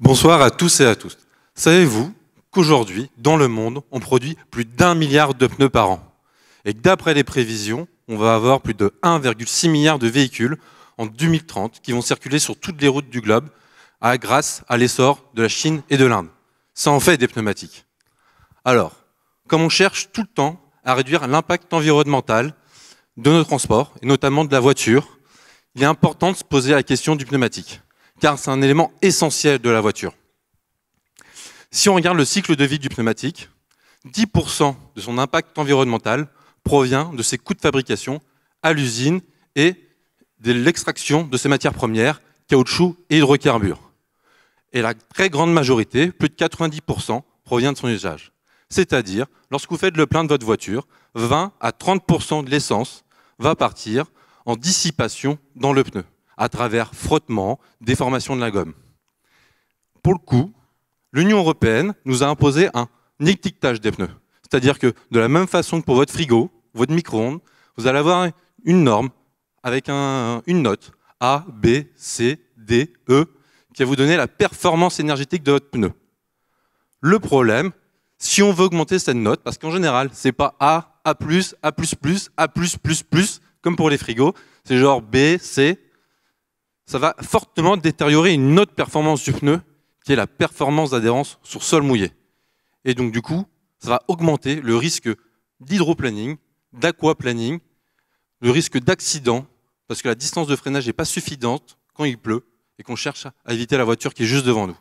Bonsoir à tous et à toutes. Savez-vous qu'aujourd'hui, dans le monde, on produit plus d'un milliard de pneus par an Et que d'après les prévisions, on va avoir plus de 1,6 milliard de véhicules en 2030 qui vont circuler sur toutes les routes du globe grâce à l'essor de la Chine et de l'Inde. Ça en fait des pneumatiques. Alors, comme on cherche tout le temps à réduire l'impact environnemental de nos transports, et notamment de la voiture, il est important de se poser la question du pneumatique car c'est un élément essentiel de la voiture. Si on regarde le cycle de vie du pneumatique, 10% de son impact environnemental provient de ses coûts de fabrication à l'usine et de l'extraction de ses matières premières, caoutchouc et hydrocarbures. Et la très grande majorité, plus de 90%, provient de son usage. C'est-à-dire, lorsque vous faites le plein de votre voiture, 20 à 30% de l'essence va partir en dissipation dans le pneu à travers frottement, déformation de la gomme. Pour le coup, l'Union européenne nous a imposé un étiquetage des pneus. C'est-à-dire que de la même façon que pour votre frigo, votre micro-ondes, vous allez avoir une norme avec une note A, B, C, D, E, qui va vous donner la performance énergétique de votre pneu. Le problème, si on veut augmenter cette note, parce qu'en général, c'est pas A, A+, A++, A++++, comme pour les frigos, c'est genre B, C, ça va fortement détériorer une autre performance du pneu, qui est la performance d'adhérence sur sol mouillé. Et donc du coup, ça va augmenter le risque d'hydroplaning, d'aquaplaning, le risque d'accident, parce que la distance de freinage n'est pas suffisante quand il pleut et qu'on cherche à éviter la voiture qui est juste devant nous.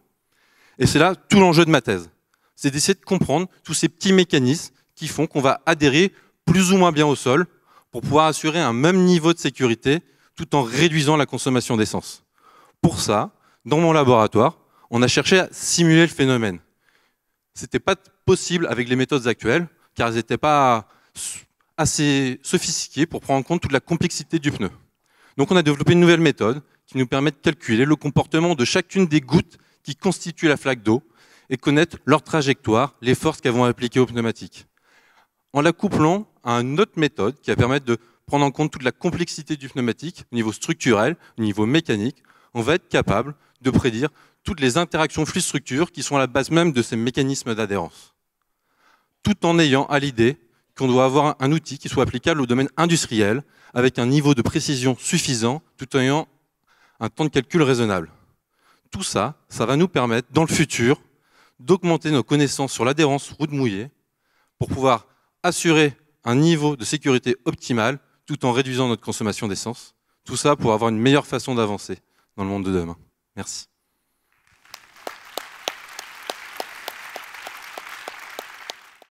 Et c'est là tout l'enjeu de ma thèse. C'est d'essayer de comprendre tous ces petits mécanismes qui font qu'on va adhérer plus ou moins bien au sol pour pouvoir assurer un même niveau de sécurité tout en réduisant la consommation d'essence. Pour ça, dans mon laboratoire, on a cherché à simuler le phénomène. Ce n'était pas possible avec les méthodes actuelles, car elles n'étaient pas assez sophistiquées pour prendre en compte toute la complexité du pneu. Donc on a développé une nouvelle méthode qui nous permet de calculer le comportement de chacune des gouttes qui constituent la flaque d'eau et connaître leur trajectoire, les forces qu'elles vont appliquer aux pneumatiques. En la couplant à une autre méthode qui va permettre de prendre en compte toute la complexité du pneumatique, au niveau structurel, au niveau mécanique, on va être capable de prédire toutes les interactions flux-structure qui sont à la base même de ces mécanismes d'adhérence. Tout en ayant à l'idée qu'on doit avoir un outil qui soit applicable au domaine industriel, avec un niveau de précision suffisant, tout en ayant un temps de calcul raisonnable. Tout ça, ça va nous permettre, dans le futur, d'augmenter nos connaissances sur l'adhérence route mouillée, pour pouvoir assurer un niveau de sécurité optimal tout en réduisant notre consommation d'essence. Tout ça pour avoir une meilleure façon d'avancer dans le monde de demain. Merci.